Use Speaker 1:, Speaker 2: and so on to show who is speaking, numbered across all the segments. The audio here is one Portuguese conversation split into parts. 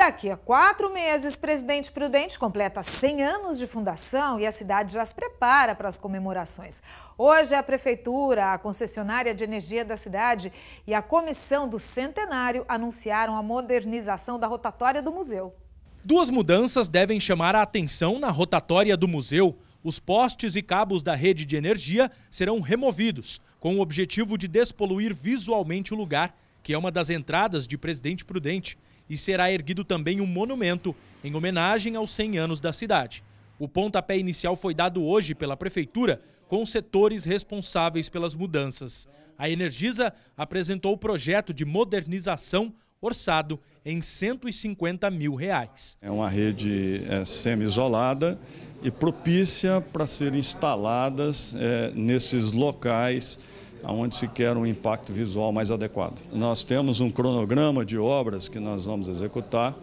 Speaker 1: daqui a quatro meses, Presidente Prudente completa 100 anos de fundação e a cidade já se prepara para as comemorações. Hoje, a Prefeitura, a concessionária de energia da cidade e a comissão do centenário anunciaram a modernização da
Speaker 2: rotatória do museu.
Speaker 1: Duas mudanças devem chamar a atenção na rotatória do museu. Os postes e cabos da rede de energia serão removidos, com o objetivo de despoluir visualmente o lugar, que é uma das entradas de Presidente Prudente e será erguido também um monumento em homenagem aos 100 anos da cidade. O pontapé inicial foi dado hoje pela Prefeitura com setores responsáveis pelas mudanças. A Energisa apresentou o projeto de modernização orçado em 150
Speaker 3: mil reais. É uma rede é, semi-isolada e propícia para serem instaladas é, nesses locais aonde se quer um impacto visual mais adequado. Nós temos um cronograma de obras que nós vamos executar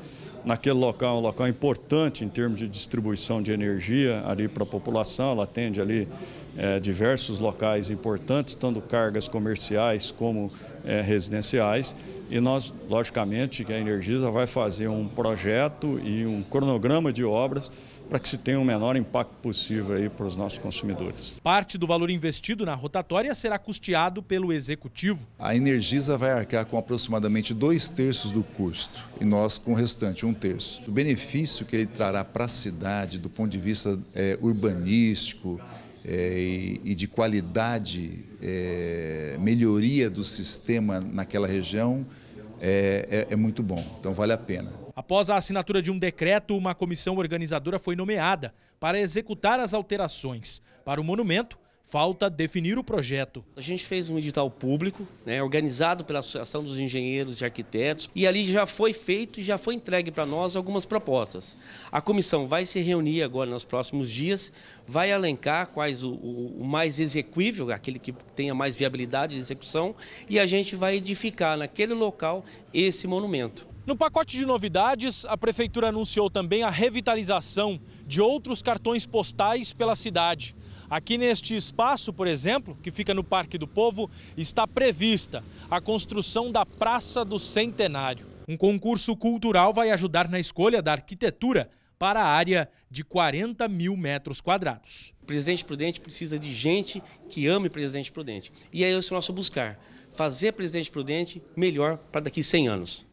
Speaker 3: naquele local, um local importante em termos de distribuição de energia ali para a população, ela atende ali é, diversos locais importantes, tanto cargas comerciais como é, residenciais. E nós, logicamente, que a Energisa vai fazer um projeto e um cronograma de obras para que se tenha o menor impacto possível
Speaker 2: aí para os nossos consumidores.
Speaker 1: Parte do valor investido na rotatória será custeado pelo Executivo.
Speaker 2: A Energisa vai arcar com aproximadamente dois terços do custo e nós com o restante, um terço. O benefício que ele trará para a cidade do ponto de vista é, urbanístico é, e, e, de qualidade, é, melhoria do sistema naquela região é, é, é muito bom. Então vale a pena.
Speaker 1: Após a assinatura de um decreto, uma comissão organizadora foi nomeada para executar as alterações. Para o monumento, Falta definir o projeto. A gente fez um edital público,
Speaker 4: né, organizado pela Associação dos Engenheiros e Arquitetos, e ali já foi feito e já foi entregue para nós algumas propostas. A comissão vai se reunir agora nos próximos dias, vai alencar quais o, o, o mais execuível, aquele que tenha mais viabilidade de execução,
Speaker 1: e a gente vai edificar naquele local esse monumento. No pacote de novidades, a prefeitura anunciou também a revitalização de outros cartões postais pela cidade. Aqui neste espaço, por exemplo, que fica no Parque do Povo, está prevista a construção da Praça do Centenário. Um concurso cultural vai ajudar na escolha da arquitetura para a área de 40 mil metros quadrados. Presidente Prudente precisa de gente que ame Presidente Prudente. E é esse o nosso buscar,
Speaker 4: fazer Presidente Prudente melhor para daqui 100 anos.